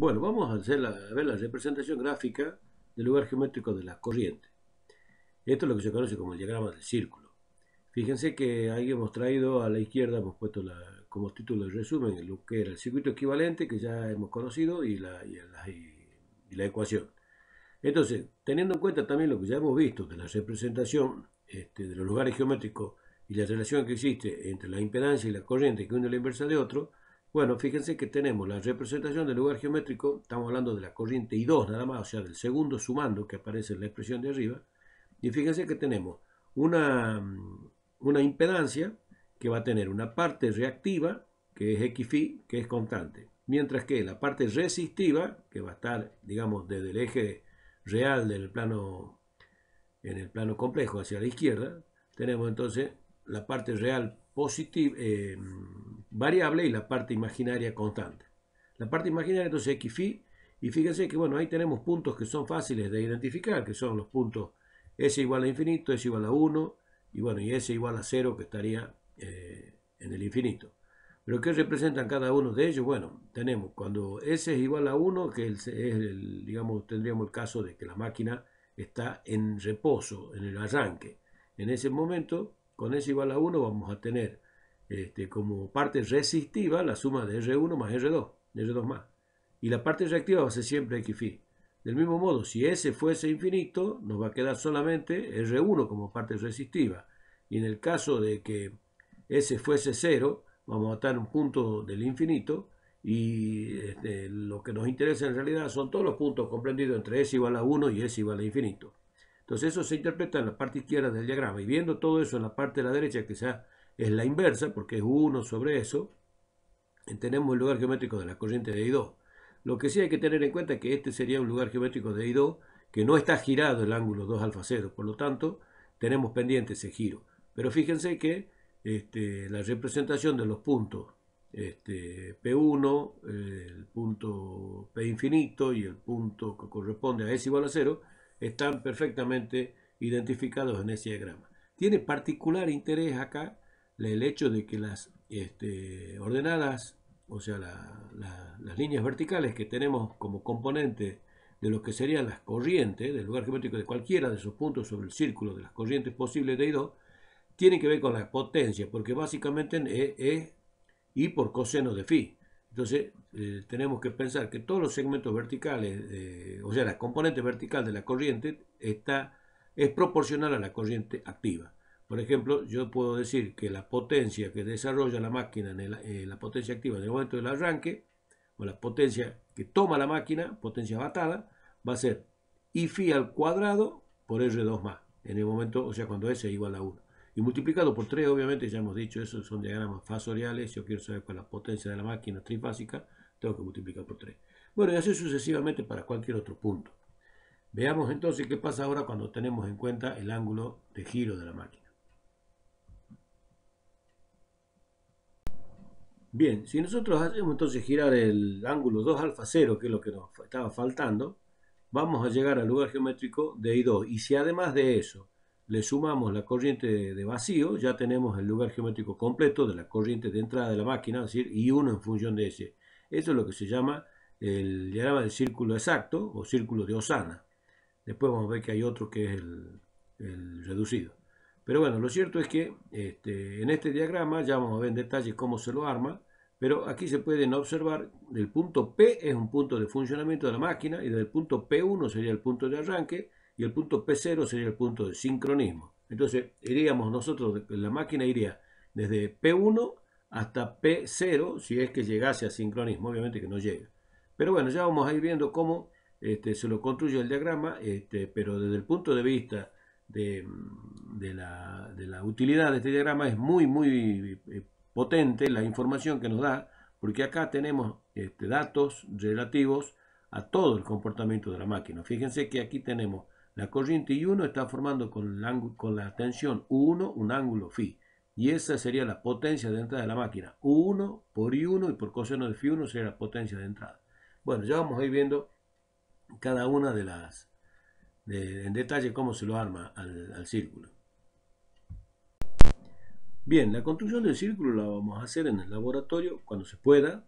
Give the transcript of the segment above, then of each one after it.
Bueno, vamos a, hacer ver la representación gráfica del lugar geométrico de la corriente. Esto es lo que se conoce como el diagrama del círculo. Fíjense que ahí hemos traído a la izquierda, hemos puesto como título de resumen lo que era el circuito equivalente que ya hemos conocido y la, y la, y ecuación. Entonces, teniendo en cuenta también lo que ya hemos visto de la representación este, de los lugares geométricos y la relación que existe entre la impedancia y la corriente que es la inversa de otro, bueno, fíjense que tenemos la representación del lugar geométrico, estamos hablando de la corriente I2 nada más, o sea, del segundo sumando que aparece en la expresión de arriba, y fíjense que tenemos una, mm, una impedancia que va a tener una parte reactiva, que es Xφ, que es constante, mientras que la parte resistiva, que va a estar, digamos, desde el eje real del plano, en el plano complejo hacia la izquierda, tenemos entonces la parte real positiva, eh, variable y la parte imaginaria constante. La parte imaginaria entonces x fi y fíjense que bueno, ahí tenemos puntos que son fáciles de identificar, que son los puntos s igual a infinito, s igual a 1, y bueno, y s igual a 0 que estaría eh, en el infinito. ¿Pero qué representan cada uno de ellos? Bueno, tenemos cuando S es igual a 1, que digamos, tendríamos el caso de que la máquina está en reposo, en el arranque. En ese momento, con S igual a 1 vamos a tener este, como parte resistiva la suma de R1 más R2, R2 más. Y la parte reactiva va a ser siempre Xφ. Del mismo modo, si S fuese infinito, nos va a quedar solamente R1 como parte resistiva. Y en el caso de que S fuese 0, vamos a estar en un punto del infinito. Y este, lo que nos interesa en realidad son todos los puntos comprendidos entre S igual a 1 y S igual a infinito. Entonces eso se interpreta en la parte izquierda del diagrama. Y viendo todo eso en la parte de la derecha, que ya es la inversa, porque es 1 sobre eso, tenemos el lugar geométrico de la corriente de I2. Lo que sí hay que tener en cuenta es que este sería un lugar geométrico de I2 que no está girado el ángulo 2 alfa 0, por lo tanto tenemos pendiente ese giro. Pero fíjense que este, la representación de los puntos este, P1, el punto P infinito y el punto que corresponde a S igual a 0, están perfectamente identificados en ese diagrama. Tiene particular interés acá el hecho de que las este, ordenadas, o sea, las líneas verticales que tenemos como componente de lo que serían las corrientes, del lugar geométrico de cualquiera de esos puntos sobre el círculo de las corrientes posibles de I2, tiene que ver con la potencia, porque básicamente es I e, e por coseno de phi. Entonces, eh, tenemos que pensar que todos los segmentos verticales, eh, o sea, la componente vertical de la corriente está, es proporcional a la corriente activa. Por ejemplo, yo puedo decir que la potencia que desarrolla la máquina, en eh, la potencia activa en el momento del arranque, o la potencia que toma la máquina, potencia batada, va a ser I fi al cuadrado por R2 más, en el momento, o sea, cuando S es igual a 1 y multiplicado por 3, obviamente, ya hemos dicho esos son diagramas fasoriales, Si yo quiero saber cuál es la potencia de la máquina trifásica, tengo que multiplicar por 3. Bueno, y así sucesivamente para cualquier otro punto. Veamos entonces qué pasa ahora cuando tenemos en cuenta el ángulo de giro de la máquina. Bien, si nosotros hacemos entonces girar el ángulo 2 alfa 0, que es lo que nos estaba faltando, vamos a llegar al lugar geométrico de I2. Y si además de eso le sumamos la corriente de vacío, ya tenemos el lugar geométrico completo de la corriente de entrada de la máquina, es decir, i 1 en función de S. Eso es lo que se llama el diagrama del círculo exacto o círculo de Osana. Después vamos a ver que hay otro que es el, reducido. Pero bueno, lo cierto es que este, en este diagrama ya vamos a ver en detalle cómo se lo arma, pero aquí se pueden observar el punto P es un punto de funcionamiento de la máquina y del punto P1 sería el punto de arranque, y el punto P0 sería el punto de sincronismo. Entonces iríamos nosotros, la máquina iría desde P1 hasta P0 si es que llegase a sincronismo, obviamente que no llega. Pero bueno, ya vamos a ir viendo cómo este, se lo construye el diagrama, este, pero desde el punto de vista de, la, utilidad de este diagrama es muy, muy eh, potente la información que nos da, porque acá tenemos este, datos relativos a todo el comportamiento de la máquina. Fíjense que aquí tenemos la corriente I1 está formando con, la, tensión U1 un ángulo phi. Y esa sería la potencia de entrada de la máquina. U1 por I1 y por coseno de phi1 sería la potencia de entrada. Bueno, ya vamos a ir viendo cada una de las, en detalle cómo se lo arma al, al círculo. Bien, la construcción del círculo la vamos a hacer en el laboratorio cuando se pueda,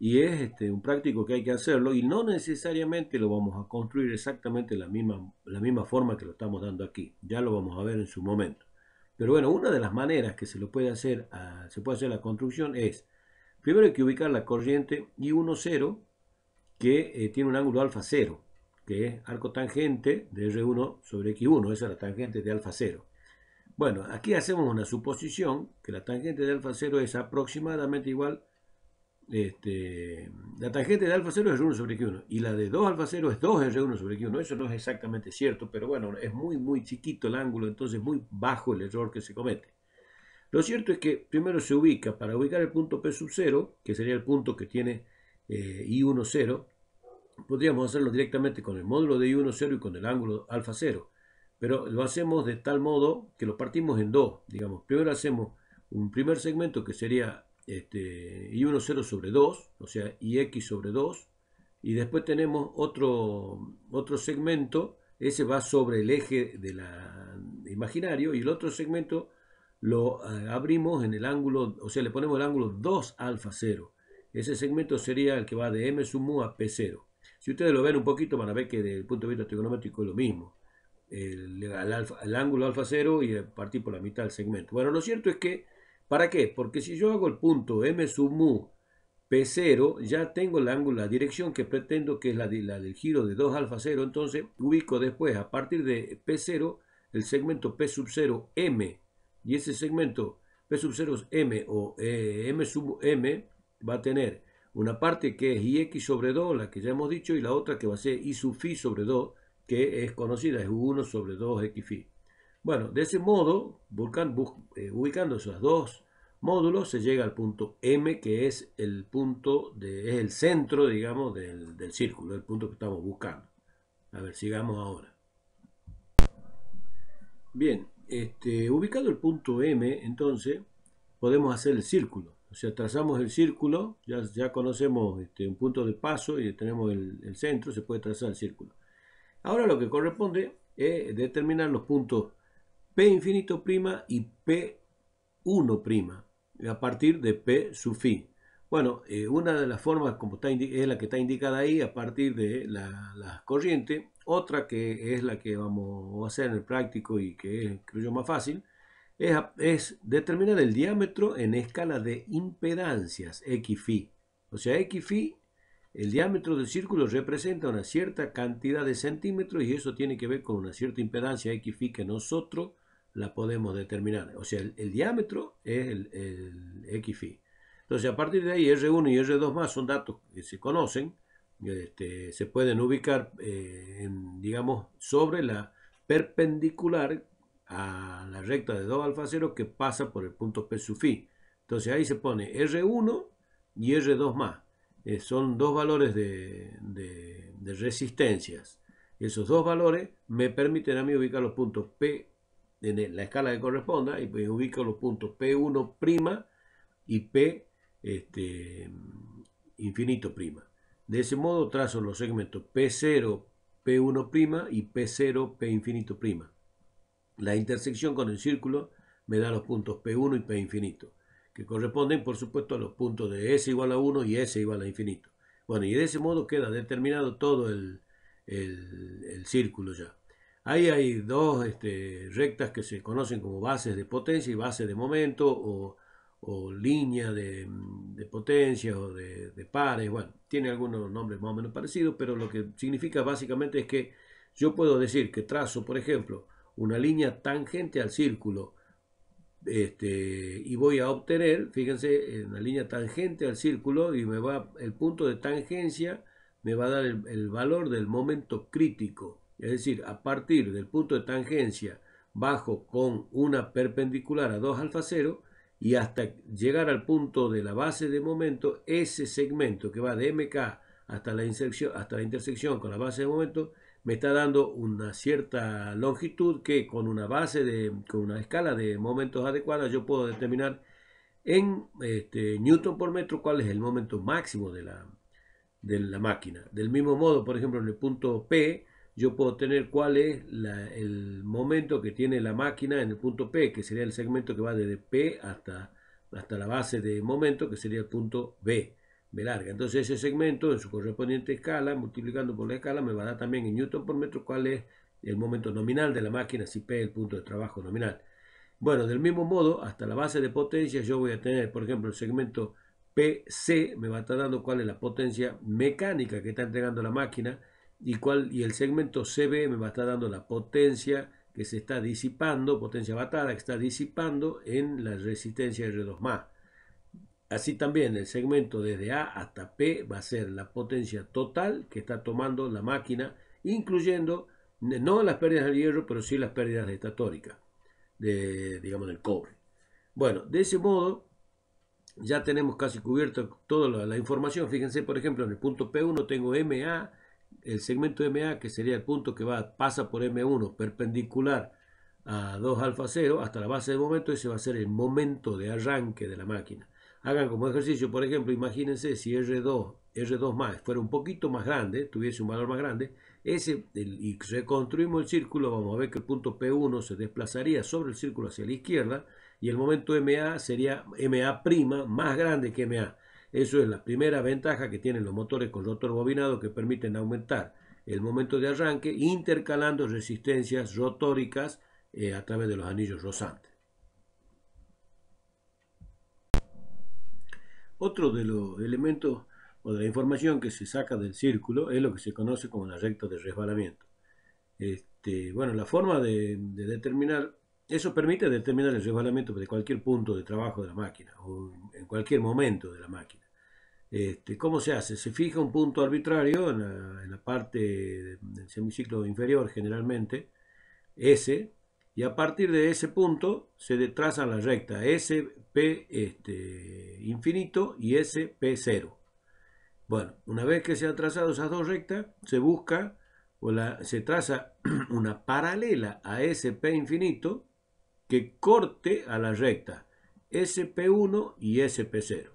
y es este, un práctico que hay que hacerlo y no necesariamente lo vamos a construir exactamente la misma, la misma forma que lo estamos dando aquí. Ya lo vamos a ver en su momento. Pero bueno, una de las maneras que se, lo puede hacer se puede hacer la construcción es, primero hay que ubicar la corriente I1,0 que eh, tiene un ángulo alfa 0, que es arco tangente de R1 sobre X1, esa es la tangente de alfa 0. Bueno, aquí hacemos una suposición que la tangente de alfa 0 es aproximadamente igual a este, la tangente de alfa 0 es 1 sobre Q1 y la de 2 alfa 0 es 2 R1 sobre Q1. Eso no es exactamente cierto, pero bueno, es muy, muy chiquito el ángulo, entonces muy bajo el error que se comete. Lo cierto es que primero se ubica, para ubicar el punto P sub 0, que sería el punto que tiene eh, I1, 0, podríamos hacerlo directamente con el módulo de I1, 0 y con el ángulo alfa 0. Pero lo hacemos de tal modo que lo partimos en dos, digamos. Primero hacemos un primer segmento que sería este, y1 0 sobre 2, o sea, y x sobre 2, y después tenemos otro, otro segmento, ese va sobre el eje del imaginario, y el otro segmento lo eh, abrimos en el ángulo, o sea, le ponemos el ángulo 2 alfa 0. Ese segmento sería el que va de m sumo a p0. Si ustedes lo ven un poquito van a ver que desde el punto de vista trigonométrico es lo mismo. El, el ángulo alfa 0 y partir por la mitad del segmento. Bueno, lo cierto es que ¿Para qué? Porque si yo hago el punto M sub mu P0, ya tengo el ángulo, la dirección que pretendo, que es la, del giro de 2 alfa 0, entonces ubico después, a partir de P0, el segmento P sub 0 M, y ese segmento P sub 0 M o eh, M sub M va a tener una parte que es IX sobre 2, la que ya hemos dicho, y la otra que va a ser I sub phi sobre 2, que es conocida, es 1 sobre 2 X phi. Bueno, de ese modo, eh, ubicando esos dos módulos, se llega al punto M, que es el punto, de, es el centro, digamos, del, círculo, el punto que estamos buscando. A ver, sigamos ahora. Bien, este, ubicado el punto M, entonces, podemos hacer el círculo. O sea, trazamos el círculo, ya, ya conocemos este, un punto de paso y tenemos el, el, centro, se puede trazar el círculo. Ahora lo que corresponde es determinar los puntos P infinito prima y P1 prima a partir de P phi. Bueno, eh, una de las formas como está es la que está indicada ahí a partir de la, corriente. Otra que es la que vamos a hacer en el práctico y que es, creo yo, más fácil, es, determinar el diámetro en escala de impedancias, X phi. O sea, X phi, el diámetro del círculo representa una cierta cantidad de centímetros y eso tiene que ver con una cierta impedancia X phi que nosotros la podemos determinar. O sea, el, diámetro es el, X φ. Entonces, a partir de ahí, R1 y R2 más son datos que se conocen, este, se pueden ubicar, eh, digamos, sobre la perpendicular a la recta de 2 alfa 0 que pasa por el punto P sub phi. Entonces ahí se pone R1 y R2 más. Eh, son dos valores de, de, resistencias. Esos dos valores me permiten a mí ubicar los puntos P en la escala que corresponda y ubico los puntos P1' y P este, infinito prima. De ese modo trazo los segmentos P0, P1' y P0, P infinito prima. La intersección con el círculo me da los puntos P1 y P infinito, que corresponden por supuesto a los puntos de S igual a 1 y S igual a infinito. Bueno, y de ese modo queda determinado todo el círculo ya. Ahí hay dos este, rectas que se conocen como bases de potencia y bases de momento o, línea de, potencia o de, pares. Bueno, tiene algunos nombres más o menos parecidos, pero lo que significa básicamente es que yo puedo decir que trazo, por ejemplo, una línea tangente al círculo este, y voy a obtener, fíjense, una línea tangente al círculo y el punto de tangencia me va a dar el valor del momento crítico es decir, a partir del punto de tangencia bajo con una perpendicular a 2 alfa 0 y hasta llegar al punto de la base de momento, ese segmento que va de MK hasta la, intersección, hasta la intersección con la base de momento me está dando una cierta longitud que con una base de, con una escala de momentos adecuada yo puedo determinar en este, newton por metro cuál es el momento máximo de la, de la máquina. Del mismo modo, por ejemplo, en el punto P, yo puedo tener cuál es el momento que tiene la máquina en el punto P, que sería el segmento que va desde P hasta, hasta la base de momento, que sería el punto B, B larga. Entonces ese segmento en su correspondiente escala, multiplicando por la escala, me va a dar también en newton por metro cuál es el momento nominal de la máquina, si P es el punto de trabajo nominal. Bueno, del mismo modo, hasta la base de potencia yo voy a tener, por ejemplo, el segmento PC me va a estar dando cuál es la potencia mecánica que está entregando la máquina, y, cuál, y el segmento CB me va a estar dando la potencia que se está disipando, potencia batada que está disipando en la resistencia R2+. Así también el segmento desde A hasta P va a ser la potencia total que está tomando la máquina, incluyendo no las pérdidas del hierro, pero sí las pérdidas de estatórica, de, digamos del cobre. Bueno, de ese modo ya tenemos casi cubierta toda la información. Fíjense, por ejemplo, en el punto P1 tengo MA el segmento MA, que sería el punto que va, pasa por M1 perpendicular a 2 alfa 0 hasta la base del momento, ese va a ser el momento de arranque de la máquina. Hagan como ejercicio, por ejemplo, imagínense si R2, R2 más fuera un poquito más grande, tuviese un valor más grande, ese, y reconstruimos el círculo, vamos a ver que el punto P1 se desplazaría sobre el círculo hacia la izquierda y el momento MA sería MA' más grande que MA. Eso es la primera ventaja que tienen los motores con rotor bobinado que permiten aumentar el momento de arranque intercalando resistencias rotóricas eh, a través de los anillos rozantes. Otro de los elementos o de la información que se saca del círculo es lo que se conoce como la recta de resbalamiento. Este, bueno, la forma de determinar eso permite determinar el resbalamiento de cualquier punto de trabajo de la máquina o en cualquier momento de la máquina. Este, ¿Cómo se hace? Se fija un punto arbitrario en la, parte del semiciclo inferior generalmente, S, y a partir de ese punto se traza la recta SP este, infinito y SP0. Bueno, una vez que se han trazado esas dos rectas, se busca o se traza una paralela a SP infinito que corte a la recta SP1 y SP0,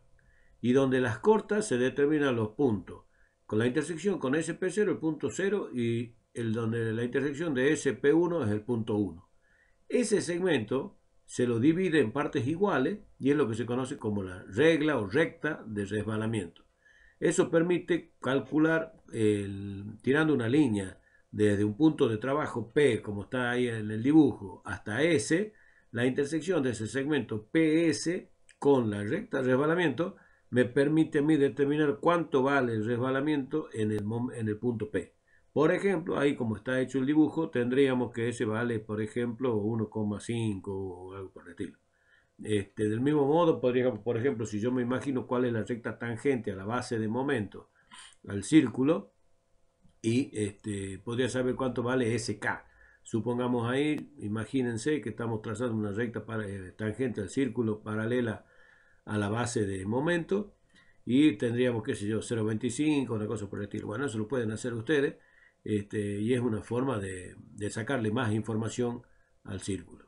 y donde las cortas se determinan los puntos, con la intersección con SP0 el punto 0 y el donde la intersección de SP1 es el punto 1. Ese segmento se lo divide en partes iguales y es lo que se conoce como la regla o recta de resbalamiento. Eso permite calcular, tirando una línea desde un punto de trabajo P, como está ahí en el dibujo, hasta S, la intersección de ese segmento PS con la recta de resbalamiento me permite a mí determinar cuánto vale el resbalamiento en el, punto P. Por ejemplo, ahí como está hecho el dibujo, tendríamos que ese vale, por ejemplo, 1,5 o algo por el estilo. Este, del mismo modo, podríamos, por ejemplo, si yo me imagino cuál es la recta tangente a la base de momento al círculo, y este, podría saber cuánto vale SK. Supongamos ahí, imagínense que estamos trazando una recta eh, tangente al círculo paralela a la base de momento y tendríamos, qué sé yo, 0.25, una cosa por el estilo. Bueno, eso lo pueden hacer ustedes este, y es una forma de, sacarle más información al círculo.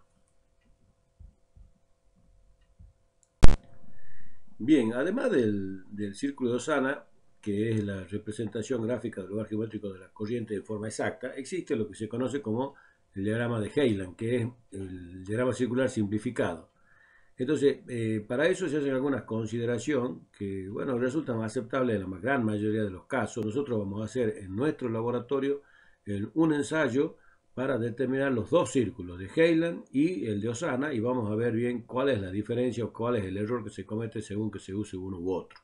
Bien, además del, del círculo de Osana, que es la representación gráfica del lugar geométrico de la corriente de forma exacta, existe lo que se conoce como el diagrama de Heyland, que es el diagrama circular simplificado. Entonces, eh, para eso se hacen algunas consideraciones que, bueno, resultan aceptables en la gran mayoría de los casos. Nosotros vamos a hacer en nuestro laboratorio un ensayo para determinar los dos círculos, de Heyland y el de Osana, y vamos a ver bien cuál es la diferencia o cuál es el error que se comete según que se use uno u otro.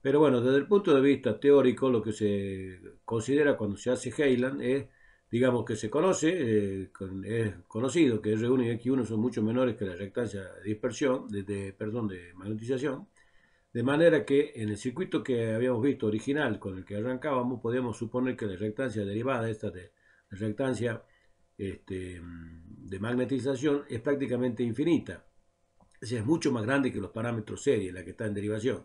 Pero bueno, desde el punto de vista teórico, lo que se considera cuando se hace Heyland es digamos, que se conoce, eh, es conocido que R1 y X1 son mucho menores que la reactancia de dispersión, de, perdón, de magnetización, de manera que en el circuito que habíamos visto original con el que arrancábamos, podíamos suponer que la reactancia derivada, esta de la reactancia este, de magnetización, es prácticamente infinita. es mucho más grande que los parámetros serie, la que está en derivación.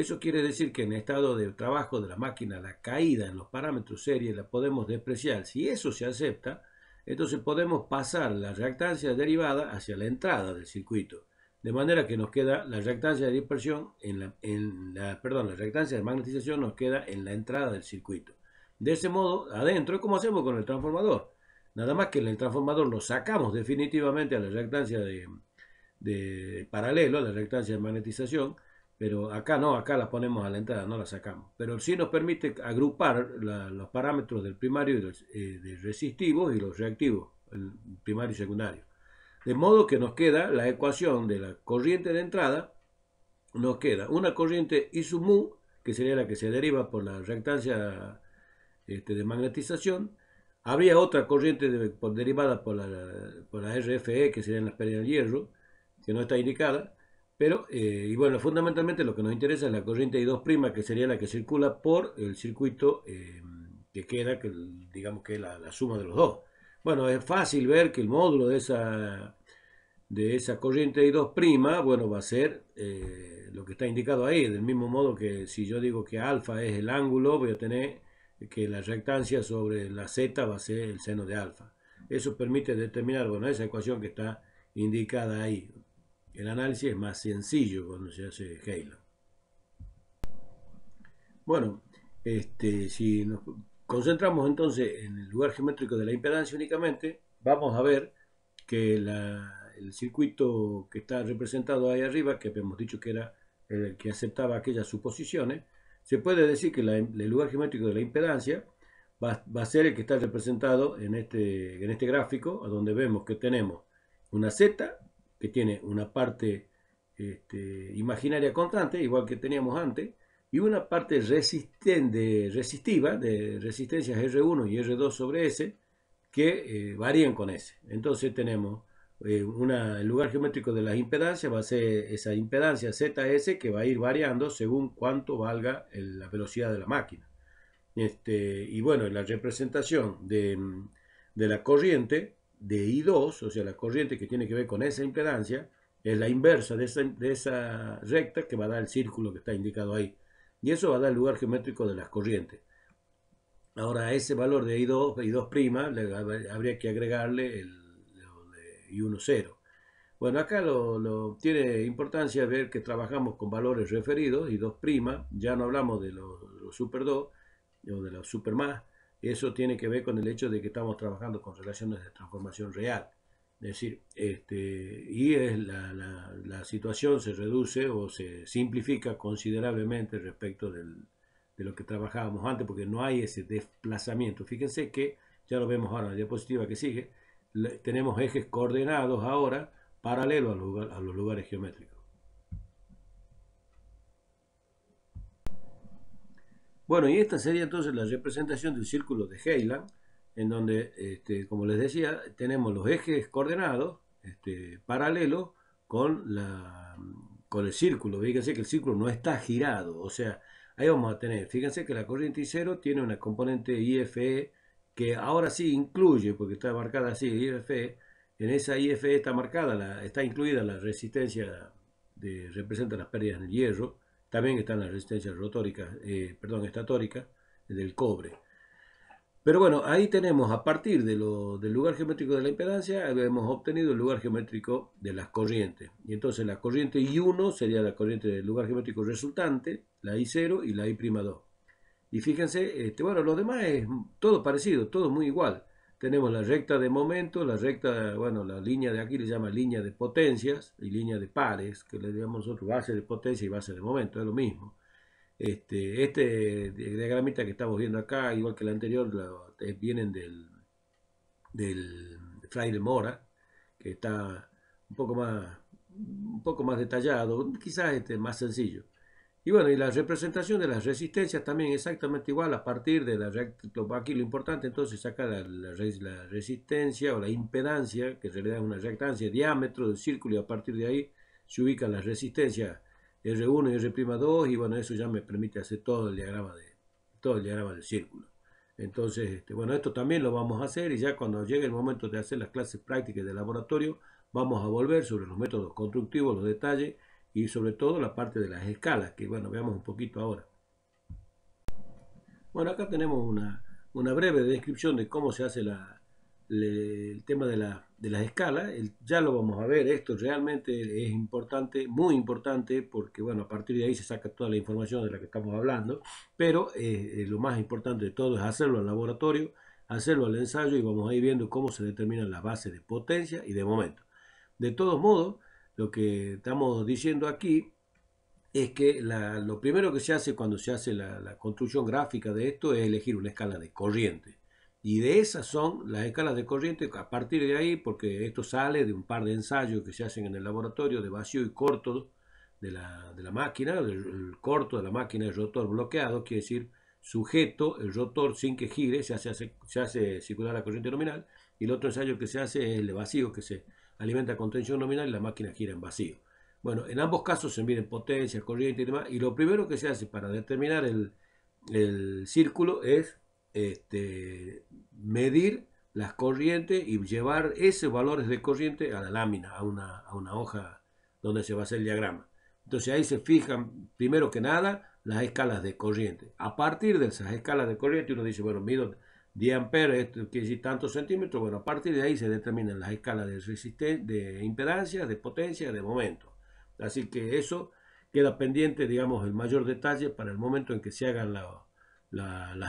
Eso quiere decir que en estado de trabajo de la máquina, la caída en los parámetros serie la podemos despreciar. Si eso se acepta, entonces podemos pasar la reactancia derivada hacia la entrada del circuito. De manera que nos queda la reactancia de dispersión, en la, en perdón, la reactancia de magnetización nos queda en la entrada del circuito. De ese modo, adentro, es como hacemos con el transformador. Nada más que en el transformador lo sacamos definitivamente a la reactancia de, de paralelo, a la reactancia de magnetización, pero acá no, acá la ponemos a la entrada, no la sacamos. Pero sí nos permite agrupar los parámetros del primario y del eh, resistivos y los reactivos, el primario y secundario. De modo que nos queda la ecuación de la corriente de entrada, nos queda una corriente I sub mu, que sería la que se deriva por la reactancia este, de magnetización. Habría otra corriente por, derivada por la, por la RFE, que sería la pérdidas de hierro, que no está indicada pero, eh, y bueno, fundamentalmente lo que nos interesa es la corriente I2', que sería la que circula por el circuito eh, que queda, que digamos que es la, suma de los dos. Bueno, es fácil ver que el módulo de esa, de esa corriente I2', bueno, va a ser eh, lo que está indicado ahí. Del mismo modo que si yo digo que alfa es el ángulo, voy a tener que la reactancia sobre la z va a ser el seno de alfa. Eso permite determinar, bueno, esa ecuación que está indicada ahí el análisis es más sencillo cuando se hace Halo. Bueno, este, si nos concentramos entonces en el lugar geométrico de la impedancia únicamente, vamos a ver que el circuito que está representado ahí arriba, que habíamos dicho que era el que aceptaba aquellas suposiciones, se puede decir que el lugar geométrico de la impedancia va, a ser el que está representado en este, en este gráfico, donde vemos que tenemos una Z que tiene una parte este, imaginaria constante, igual que teníamos antes, y una parte resistente, resistiva, de resistencias R1 y R2 sobre S, que eh, varían con S. Entonces tenemos eh, el lugar geométrico de las impedancias, va a ser esa impedancia ZS que va a ir variando según cuánto valga la velocidad de la máquina. Este, y bueno, la representación de, de la corriente de I2, o sea, la corriente que tiene que ver con esa impedancia, es la inversa de esa, recta que va a dar el círculo que está indicado ahí. Y eso va a dar el lugar geométrico de las corrientes. Ahora, a ese valor de I2, I2', habría que agregarle el, I1,0. Bueno, acá lo, tiene importancia ver que trabajamos con valores referidos, I2', ya no hablamos de los, los super 2 o de los super más, eso tiene que ver con el hecho de que estamos trabajando con relaciones de transformación real. Es decir, este, y la, situación se reduce o se simplifica considerablemente respecto de lo que trabajábamos antes, porque no hay ese desplazamiento. Fíjense que, ya lo vemos ahora en la diapositiva que sigue, tenemos ejes coordenados ahora paralelos a los lugares geométricos. Bueno, y esta sería entonces la representación del círculo de Heiland, en donde, este, como les decía, tenemos los ejes coordenados este, paralelos con, con el círculo. Fíjense que el círculo no está girado, o sea, ahí vamos a tener, fíjense que la corriente I0 tiene una componente IFE que ahora sí incluye, porque está marcada así, IFE, en esa IFE está marcada, la, está incluida la resistencia de, representa las pérdidas en el hierro, también están las resistencias rotóricas, eh, perdón, estatóricas del cobre. Pero bueno, ahí tenemos a partir del lugar geométrico de la impedancia, hemos obtenido el lugar geométrico de las corrientes. Y entonces la corriente I1 sería la corriente del lugar geométrico resultante, la I0 y la I'2. Y fíjense, este, bueno, lo demás es todo parecido, todo muy igual. Tenemos la recta de momento, la recta, bueno, la línea de aquí le llama línea de potencias y línea de pares, que le llamamos nosotros base de potencia y base de momento, es lo mismo. Este, este diagramita que estamos viendo acá, igual que el anterior, eh, vienen del, del Fraile Mora, que está un poco más, un poco más detallado, quizás este, más sencillo. Y bueno, y la representación de las resistencias también exactamente igual a partir de la... Aquí lo importante entonces saca la, la, resistencia o la impedancia, que en realidad es una reactancia, diámetro del círculo y a partir de ahí se ubican las resistencias R1 y R'2 y bueno, eso ya me permite hacer todo el diagrama, de, todo el diagrama del círculo. Entonces, este, bueno, esto también lo vamos a hacer y ya cuando llegue el momento de hacer las clases prácticas de laboratorio, vamos a volver sobre los métodos constructivos, los detalles y sobre todo la parte de las escalas, que bueno, veamos un poquito ahora. Bueno, acá tenemos una, una breve descripción de cómo se hace la, el tema de, las escalas. ya lo vamos a ver, esto realmente es importante, muy importante, porque bueno, a partir de ahí se saca toda la información de la que estamos hablando, pero eh, eh, lo más importante de todo es hacerlo al laboratorio, hacerlo al ensayo y vamos a ir viendo cómo se determinan las bases de potencia y de momento. De todos modos, lo que estamos diciendo aquí es que lo primero que se hace cuando se hace la, construcción gráfica de esto es elegir una escala de corriente. Y de esas son las escalas de corriente a partir de ahí, porque esto sale de un par de ensayos que se hacen en el laboratorio de vacío y corto de la, máquina. El, corto de la máquina el rotor bloqueado, quiere decir sujeto el rotor sin que gire, se hace, se hace circular la corriente nominal. Y el otro ensayo que se hace es el de vacío, que se, alimenta con tensión nominal y la máquina gira en vacío. Bueno, en ambos casos se miden potencia, corriente y demás, y lo primero que se hace para determinar el, círculo es este, medir las corrientes y llevar esos valores de corriente a la lámina, a una, a una hoja donde se va a hacer el diagrama. Entonces ahí se fijan, primero que nada, las escalas de corriente. A partir de esas escalas de corriente uno dice, bueno, mido 10 amperes, esto tantos centímetros, bueno, a partir de ahí se determinan las escalas de, resistencia, de impedancia, de potencia, de momento. Así que eso queda pendiente, digamos, el mayor detalle para el momento en que se hagan la, las